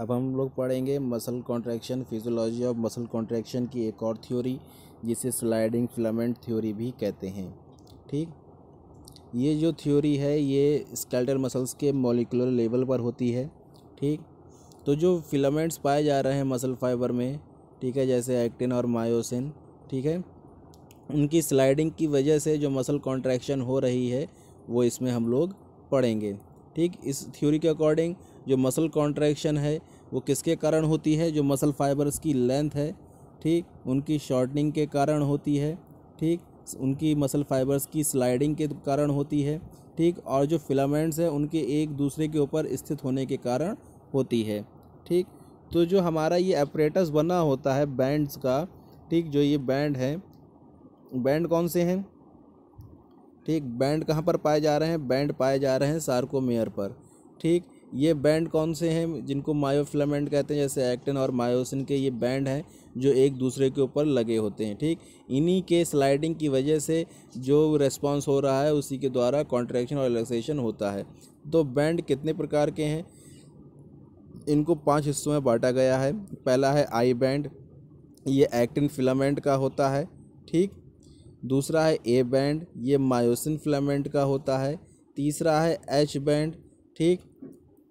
अब हम लोग पढ़ेंगे muscle contraction physiology of muscle contraction की एक और थ्योरी जिसे स्लाइडिंग फिलामेंट थ्योरी भी कहते हैं ठीक ये जो थ्योरी है ये स्केल्टल मसल्स के मोलिकुलर लेवल पर होती है ठीक तो जो फिलामेंट्स पाए जा रहे हैं मसल फाइबर में ठीक है जैसे एक्टिन और मायोसिन ठीक है उनकी स्लाइडिंग की वजह से जो मसल कॉन्ट्रैक्शन हो रही है वो इसमें हम लोग पढ़ेंगे ठीक इस थ्योरी के अकॉर्डिंग जो मसल कॉन्ट्रैक्शन है वो किसके कारण होती है जो मसल फाइबर्स की लेंथ है ठीक उनकी शॉर्टनिंग के कारण होती है ठीक उनकी मसल फाइबर्स की स्लाइडिंग के कारण होती है ठीक और जो फिलामेंट्स हैं उनके एक दूसरे के ऊपर स्थित होने के कारण होती है ठीक तो जो हमारा ये अप्रेटस बना होता है बैंड्स का ठीक जो ये बैंड है बैंड कौन से हैं ठीक बैंड कहाँ पर पाए जा रहे हैं बैंड पाए जा रहे हैं सार्कोमेयर पर ठीक ये बैंड कौन से हैं जिनको मायोफिलामेंट कहते हैं जैसे एक्टिन और मायोसिन के ये बैंड हैं जो एक दूसरे के ऊपर लगे होते हैं ठीक इन्हीं के स्लाइडिंग की वजह से जो रेस्पॉन्स हो रहा है उसी के द्वारा कॉन्ट्रैक्शन और रिलैक्सेशन होता है तो बैंड कितने प्रकार के हैं इनको पांच हिस्सों में बांटा गया है पहला है आई बैंड ये एक्टिन फिलामेंट का होता है ठीक दूसरा है ए बैंड ये मायोसिन फिलामेंट का होता है तीसरा है एच बैंड ठीक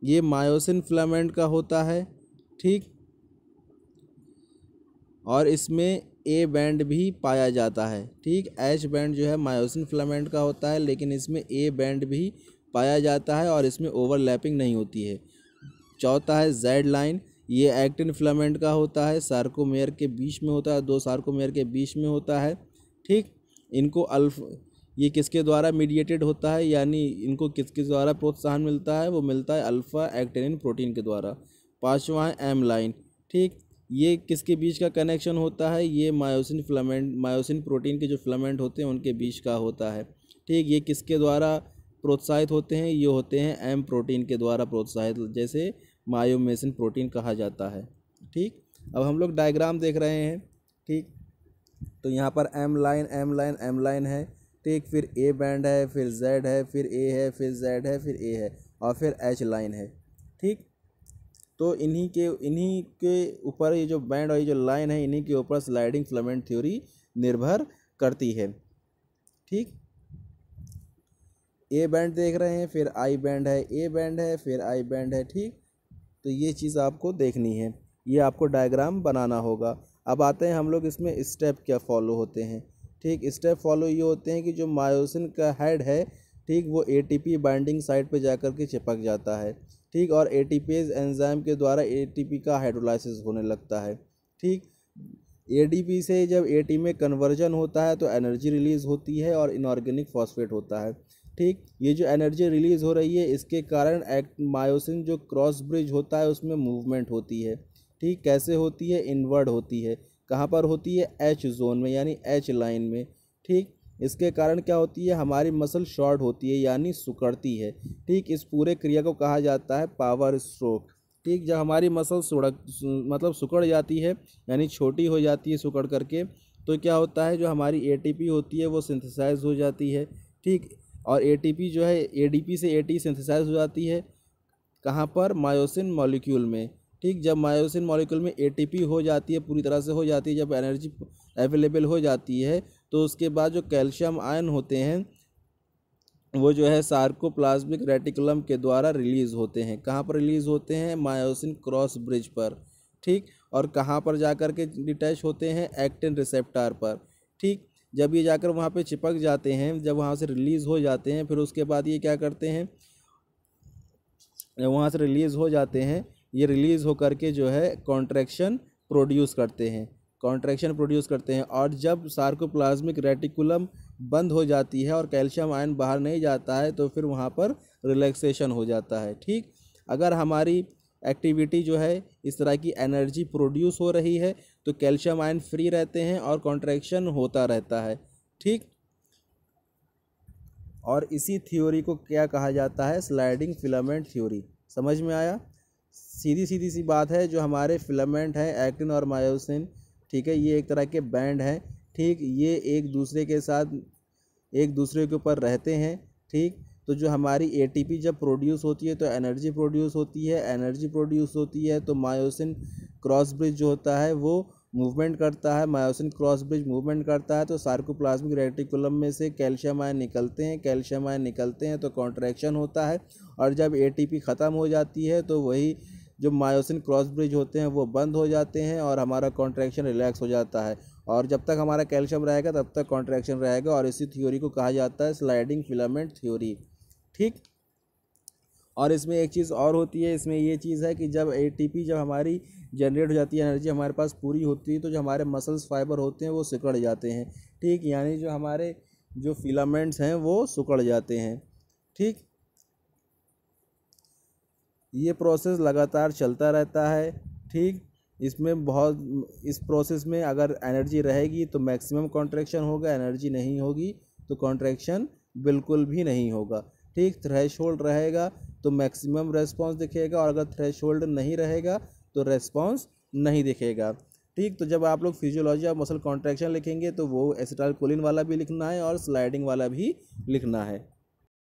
ये मायोसिन फिलामेंट का होता है ठीक और इसमें ए बैंड भी पाया जाता है ठीक एच बैंड जो है मायोसिन फिलामेंट का होता है लेकिन इसमें ए बैंड भी पाया जाता है और इसमें ओवरलैपिंग नहीं होती है चौथा है जेड लाइन ये एक्टिन फिलामेंट का होता है सार्कोमेयर के बीच में होता है दो सार्कोमेयर के बीच में होता है ठीक इनको अल्फ ये किसके द्वारा मीडिएटेड होता है यानी इनको किसके द्वारा प्रोत्साहन मिलता है वो मिलता है अल्फ़ा एक्टेनिन प्रोटीन के द्वारा पाँचवा है एम लाइन ठीक ये किसके बीच का कनेक्शन होता है ये मायोसिन फिलामेंट मायोसिन प्रोटीन के जो फिलामेंट होते हैं उनके बीच का होता है ठीक ये किसके द्वारा प्रोत्साहित होते हैं ये होते हैं एम प्रोटीन के द्वारा प्रोत्साहित जैसे मायोमेसिन प्रोटीन कहा जाता है ठीक अब हम लोग डायग्राम देख रहे हैं ठीक तो यहाँ पर M line M line M line है ठीक फिर ए बैंड है फिर जेड है फिर ए है फिर जेड है फिर ए है और फिर एच लाइन है ठीक तो इन्हीं के इन्हीं के ऊपर ये जो बैंड और ये जो लाइन है इन्हीं के ऊपर स्लाइडिंग फिलामेंट थ्योरी निर्भर करती है ठीक ए बैंड देख रहे हैं फिर आई बैंड है ए बैंड है फिर आई बैंड है ठीक तो ये चीज़ आपको देखनी है ये आपको डायग्राम बनाना होगा अब आते हैं हम लोग इसमें स्टेप क्या फॉलो होते हैं ठीक स्टेप फॉलो ये होते हैं कि जो मायोसिन का हेड है ठीक वो एटीपी बाइंडिंग साइट पे कर के चिपक जाता है ठीक और एटीपेज एंजाइम के द्वारा एटीपी का हाइड्रोलाइसिस होने लगता है ठीक एडीपी से जब टी में कन्वर्जन होता है तो एनर्जी रिलीज़ होती है और इनऑर्गेनिक फॉस्फेट होता है ठीक ये जो एनर्जी रिलीज़ हो रही है इसके कारण एक्ट मायोसिन जो क्रॉस ब्रिज होता है उसमें मूवमेंट होती है ठीक कैसे होती है इनवर्ड होती है कहाँ पर होती है एच जोन में यानी एच लाइन में ठीक इसके कारण क्या होती है हमारी मसल शॉर्ट होती है यानी सुकड़ती है ठीक इस पूरे क्रिया को कहा जाता है पावर स्ट्रोक ठीक जब हमारी मसल सुड़क मतलब सुकड़ जाती है यानी छोटी हो जाती है सुकड़ करके तो क्या होता है जो हमारी एटीपी होती है वो सिंथेसाइज हो जाती है ठीक और एटीपी जो है एडीपी से एटी सिंथेसाइज हो जाती है कहाँ पर मायोसिन मॉलिक्यूल में ठीक जब मायोसिन मॉलिक्यूल में एटीपी हो जाती है पूरी तरह से हो जाती है जब एनर्जी अवेलेबल हो जाती है तो उसके बाद जो कैल्शियम आयन होते हैं वो जो है सार्कोप्लाज्मिक रेटिकुलम के द्वारा रिलीज़ होते हैं कहाँ पर रिलीज़ होते हैं मायोसिन क्रॉस ब्रिज पर ठीक और कहाँ पर जाकर के डिटैच होते हैं एक्टिन रिसेप्टार पर ठीक जब ये जाकर वहाँ पे चिपक जाते हैं जब वहाँ से रिलीज़ हो जाते हैं फिर उसके बाद ये क्या करते हैं वहाँ से रिलीज़ हो जाते हैं ये रिलीज़ होकर के जो है कॉन्ट्रैक्शन प्रोड्यूस करते हैं कॉन्ट्रैक्शन प्रोड्यूस करते हैं और जब सार्कोप्लाज्मिक रेटिकुलम बंद हो जाती है और कैल्शियम आयन बाहर नहीं जाता है तो फिर वहाँ पर रिलैक्सेशन हो जाता है ठीक अगर हमारी एक्टिविटी जो है इस तरह की एनर्जी प्रोड्यूस हो रही है तो कैल्शियम आयन फ्री रहते हैं और कॉन्ट्रैक्शन होता रहता है ठीक और इसी थ्योरी को क्या कहा जाता है स्लाइडिंग फिलामेंट थ्योरी समझ में आया सीधी सीधी सी बात है जो हमारे फिलामेंट हैं एक्टिन और मायोसिन ठीक है ये एक तरह के बैंड हैं ठीक ये एक दूसरे के साथ एक दूसरे के ऊपर रहते हैं ठीक तो जो हमारी एटीपी जब प्रोड्यूस होती है तो एनर्जी प्रोड्यूस होती है एनर्जी प्रोड्यूस होती है तो मायोसिन क्रॉस ब्रिज जो होता है वो मूवमेंट करता है मायोसिन क्रॉस ब्रिज मूवमेंट करता है तो सार्कोप्लाज्मिक रेटिकुलम में से कैल्शियम आयन निकलते हैं कैल्शियम आयन निकलते हैं तो कॉन्ट्रैक्शन होता है और जब एटीपी ख़त्म हो जाती है तो वही जो मायोसिन क्रॉस ब्रिज होते हैं वो बंद हो जाते हैं और हमारा कॉन्ट्रैक्शन रिलैक्स हो जाता है और जब तक हमारा कैल्शियम रहेगा तब तक कॉन्ट्रैक्शन रहेगा और इसी थ्योरी को कहा जाता है स्लाइडिंग फिलामेंट थ्योरी ठीक और इसमें एक चीज़ और होती है इसमें ये चीज़ है कि जब ए जब हमारी जनरेट हो जाती है एनर्जी हमारे पास पूरी होती है तो जो हमारे मसल्स फाइबर होते हैं वो सिकड़ जाते हैं ठीक यानी जो हमारे जो फिलामेंट्स हैं वो सिकड़ जाते हैं ठीक ये प्रोसेस लगातार चलता रहता है ठीक इसमें बहुत इस प्रोसेस में अगर एनर्जी रहेगी तो मैक्सिमम कॉन्ट्रेक्शन होगा एनर्जी नहीं होगी तो कॉन्ट्रेक्शन बिल्कुल भी नहीं होगा ठीक थ्रेश होल्ड रहेगा तो मैक्सिमम रेस्पॉन्स दिखेगा और अगर थ्रेश नहीं रहेगा तो रेस्पॉन्स नहीं दिखेगा ठीक तो जब आप लोग फिजियोलॉजी और मसल कॉन्ट्रैक्शन लिखेंगे तो वो एसिटाइल कोलिन वाला भी लिखना है और स्लाइडिंग वाला भी लिखना है